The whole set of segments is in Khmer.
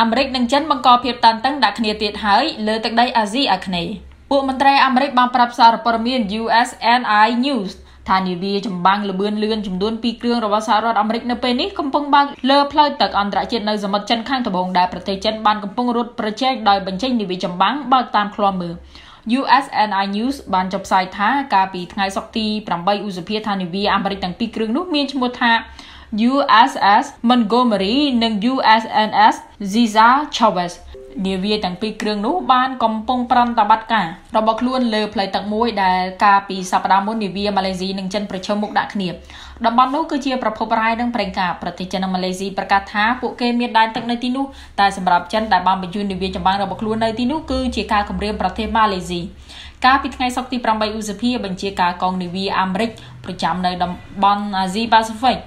អាមេរិកនិងចិនបង្កភាពតានតឹងដាក់គ្នាទៀតហើយលើទឹកដីអាស៊ីអាគ្នេយ៍ពួកមន្ត្រីអាមេរិក បានប្រាប់សារព័ត៌មាន USNI News ថានាវាចម្បាំងលបឿនលឿនចំនួន2គ្រឿងរបស់សហរដ្ឋអាមេរិកនៅពេលនេះកំពុងបើកលើផ្លូវទឹកអន្តរជាតិនៅ សមុទ្រចិនខាងត្បូងដែលប្រទេសចិនបានកំពុងរត់ប្រជែងដោយបញ្ចេញនាវាចម្បាំងបើកតាមឃ្លាំមើល USNI News បានចុះផ្សាយថាកាលពីថ្ងៃសុក្រទី8ឧសភាថានាវាអាមេរិកទាំងពីរគ្រឿងនោះមានឈ្មោះថា USS Montgomery និង USNS Ziza Chavez នាវាទាំងពីរគ្រឿងនោះបានកំពុងប្រន្តបត្តិការរបស់ខ្លួនលើផ្លូវទឹកមួយដែលកាលពីសប្តាហ៍មុននាវាម៉ាឡេស៊ីនិងចិនប្រឈមមុខដាក់គ្នាតំបន់នោះគឺជាប្រភពរ៉ែនិងប្រេងកាតប្រទេសចិននិងម៉ាឡេស៊ីប្រកាសថាពួកគេមានដែនទឹកនៅទីនោះតែសម្រាប់ចិនដែលបានបញ្ជូននាវាចម្បាំងរបស់ខ្លួននៅទីនោះគឺជាការគំរាមប្រទេសម៉ាឡេស៊ីកាលពីថ្ងៃសុក្រទី8ឧសភាបញ្ជាការកងនាវាអាមេរិក ប្រចាំនៅតំបន់អាស៊ីប៉ាស៊ីហ្វិក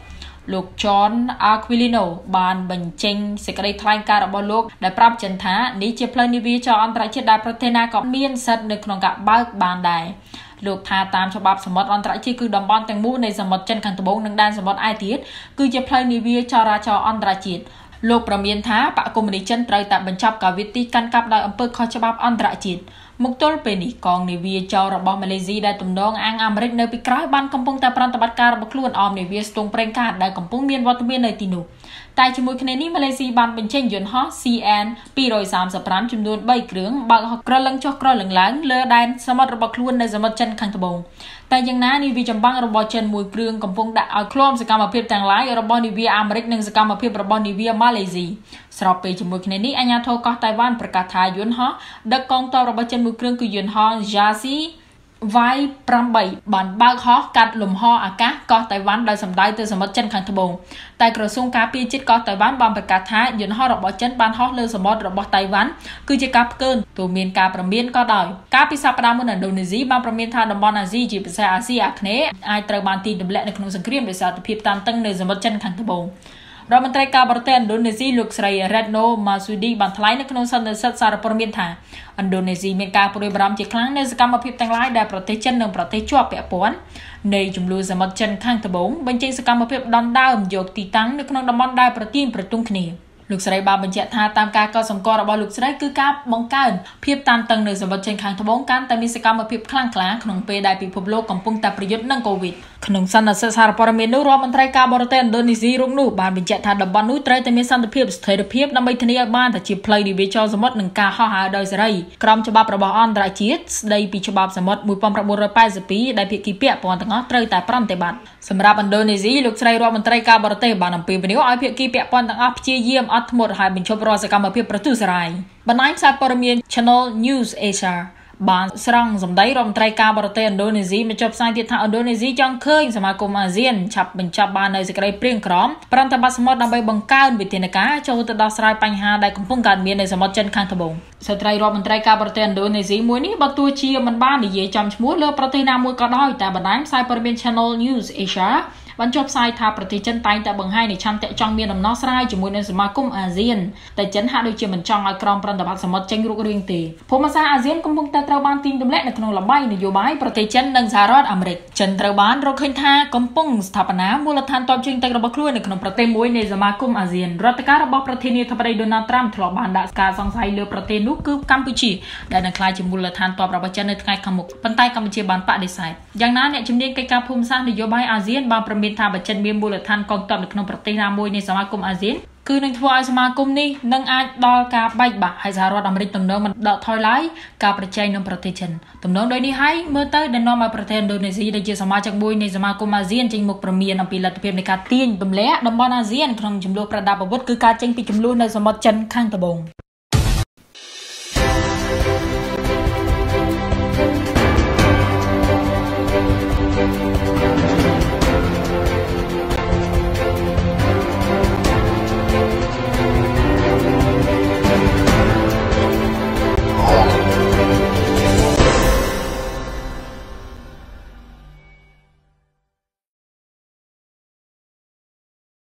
លោក John Aquilino បានបញ្ចេញសេចក្តីថ្លែងការណ៍របស់លោកដែលប្រាប់ចិនថានេះជាផ្លូវនាវាចរអន្តរជាតិដែលប្រទេសណាក៏មានសិទ្ធិនៅក្នុងការបើកបានដែរលោកថាតាមច្បាប់សមុទ្រអន្តរជាតិគឺតំបន់ទាំងមូលនៃសមុទ្រចិនខាងត្បូងនិងដែនសមុទ្រឯទៀតគឺជាផ្លូវនាវាចរាចរអន្តរជាតិលោកប្រមានថាបកគមនីចិនត្រូវតែបញ្ចប់កាវិធីកាន់កាប់ដោយអំពើខុសច្បាប់អន្តរជាតិមកទល់ពេលនេះកងនាវាចោលរបស់ម៉ាឡេស៊ីដែលទំនងអាងអាមេរិកនៅពីក្រោយបានកំពុងតែប្រតិបត្តិការរបស់ខ្លួនអមនាវាស្ទង់ប្រេងកាតដែលកំពុងមានវត្តមាននៅទីនោះ។តែជាមួយគ្នានេះម៉ាឡេស៊ីបានបញ្ចេញយន្តហោះ CN 235ចំនួន3គ្រឿងបើកក្រលឹងចុះក្រលឹងឡើងលើដែនសមុទ្ររបស់ខ្លួននៅសមុទ្រចិនខាងត្បូងតែយ៉ាងណានាវាចម្បាំងរបស់ចិនមួយគ្រឿងកំពុងដាក់ឲ្យឃ្លាំសកម្មភាពទាំងឡាយរបស់នាវាអាមេរិកនិងសកម្មភាពរបស់នាវាម៉ាឡេស៊ីស្របពេលជាមួយគ្នានេះអាញាធរកោះតៃវ៉ាន់ប្រកាសថាយន្តហោះដឹកកងទ័ពរបស់ចិនមួយគ្រឿងគឺយន្តហោះ Jiaxi វាយ8បានបើកហោះកាត់លំហអាកាសកោះតៃវ៉ាន់ដោយសម្ដៅទៅសមុទ្រចិនខាងត្បូងតែក្រសួងការពារជាតិកោះតៃវ៉ាន់បានប្រកាសថាយន្តហោះរបស់ចិនបានហោះលើសមុទ្ររបស់តៃវ៉ាន់គឺជាការផ្កើនទោះមានការប្រមានក៏ដោយការពិសាបដាមុនឥណ្ឌូនេស៊ីបានប្រមានថាតំបន់អាស៊ីជាភាសាអាស៊ីអាគ្នេយ៍អាចត្រូវបានទីទម្លាក់នៅក្នុងសង្គ្រាមដោយសារទភាពតានតឹងនៅសមុទ្រចិនខាងត្បូងរដ្ឋមន្ត្រីការបរទេសឥណ្ឌូនេស៊ីលោកស្រី Retno Marsudi បានថ្លែងនៅក្នុងសន្និសីទសារព័ត៌មានថាឥណ្ឌូនេស៊ីមានការព្រួយបារម្ភជាខ្លាំងនៅសកម្មភាពទាំងឡាយដែលប្រទេសចិននិងប្រទេសជាប់ពាក់ព័ន្ធនៃចំនួនសមុទ្រចិនខាងត្បូងបញ្ចេញសកម្មភាពដណ្ដើមយកទីតាំងនៅក្នុងតំបន់ដែលប្រទាញប្រទង់គ្នា។លោកស្រីបានបញ្ជាក់ថាតាមការកត់សម្គាល់របស់លោកស្រីគឺការបង្កើនភាពតានតឹងនៅសវិតចេញខាងត្បូងកាន់តែមានសកម្មភាពខ្លាំងក្លាក្នុងពេលដែលពិភពលោកកំពុងតែប្រយុទ្ធនឹងកូវីដក្នុងសន្និសីទសារព័ត៌មាននោះរដ្ឋមន្ត្រីការបរទេសឥណ្ឌូនេស៊ីរូបនោះបានបញ្ជាក់ថាតំបន់នោះត្រូវតែមានសន្តិភាពស្ថិរភាពដើម្បីធានាឲ្យបានថាជាផ្លូវនីវេចរសមុទ្រនិងការហោះហើរដោយសេរីក្រមច្បាប់របស់អន្តរជាតិស្ដីពីច្បាប់សមុទ្រ1982ដែលភាគីពាក់ព័ន្ធទាំងអស់ត្រូវតែប្រតិបត្តិសម្រាប់ឥណ្ឌូនេស៊ីលោកស្រីរដ្ឋមន្ត្រីការបរទេសបានអំពាវនាវឲ្យភាគីពាក់ព័ន្ធទាំងអស់ព្យាយាមអត់ធ្មត់ហើយបញ្ឈប់រាល់សកម្មភាពប្រទូសរាយបណ្ដាញខ្សែព័ត៌មាន Channel News Asia បានស្រង់សម្ដីរដ្ឋមន្ត្រីការបរទេសឥណ្ឌូនេស៊ីមកចុះផ្សាយទៀតថាឥណ្ឌូនេស៊ីចង់ឃើញសមាគមអាស៊ានឆាប់បញ្ចប់បាននៅសេចក្តីព្រៀងក្រំប្រតិបត្តិសមុទ្រដើម្បីបង្កើនវិធានការចូលទៅដោះស្រាយបញ្ហាដែលកំពុងកើតមាននៅសមុទ្រចិនខាងត្បូងស្ត្រីរដ្ឋមន្ត្រីការបរទេសឥណ្ឌូនេស៊ីមួយនេះបើទោះជាមិនបាននិយាយចំឈ្មោះលើប្រទេសណាមួយក៏ដោយតែបណ្ដាញផ្សាយព័ត៌មាន Channel News Asia បានចុះផ្សាយថាប្រទេសចិនតែងតែបង្ហាញនៃឆន្ទៈចង់មានដំណោះស្រាយជាមួយនឹងសមាគមអាស៊ានតែចិនហាក់ដូចជាមិនចង់ឲ្យក្រមប្រតិបត្តិសមុទ្រចេញរូបរាងទេភូមិសាស្ត្រអាស៊ានកំពុងតែត្រូវបានទាញទម្លាក់នៅក្នុងលបាយនយោបាយប្រទេសចិននិងសហរដ្ឋអាមេរិកចិនត្រូវបានរកឃើញថាកំពុងស្ថាបនាមូលដ្ឋានតបជើងទឹករបស់ខ្លួននៅក្នុងប្រទេសមួយនៃសមាគមអាស៊ានរដ្ឋការរបស់ប្រធានាធិបតីដូណាល់ត្រាំធ្លាប់បានដាក់ការសង្ស័យលើប្រទេសនោះគឺកម្ពុជាដែលនឹងក្លាយជាមូលដ្ឋានតបរបស់ចិននៅថ្ងៃខាងមុខប៉ុន្តែកម្ពុជាបានបដិសេធយ៉ាងណាអ្នកជំនាញកិច្ចការភូមិសាស្ត្រនយោបាយអាស៊ានបានប្រមាមានថាបើចិនមានមូលដ្ឋានកងទ័ពនៅក្នុងប្រទេសណាមួយនៃសមាគមអាស៊ានគឺនឹងធ្វើឲ្យសមាគមនេះនឹងអាចដល់ការបែកបាក់ហើយសហរដ្ឋអាមេរិកទំនងមិនដកថយឡើយការប្រជែងនឹងប្រទេសចិនទំនងដូចនេះហើយមើលទៅដែលនាំឲ្យប្រទេសឥណ្ឌូនេស៊ីដែលជាសមាជិកមួយនៃសមាគមអាស៊ានចេញមុខប្រមានអំពីលទ្ធភាពនៃការទាញទម្លាក់តំបន់អាស៊ានក្នុងចំនួនប្រដាប់អាវុធគឺការចេញពីចំនួននៅសមុទ្រចិនខាងត្បូង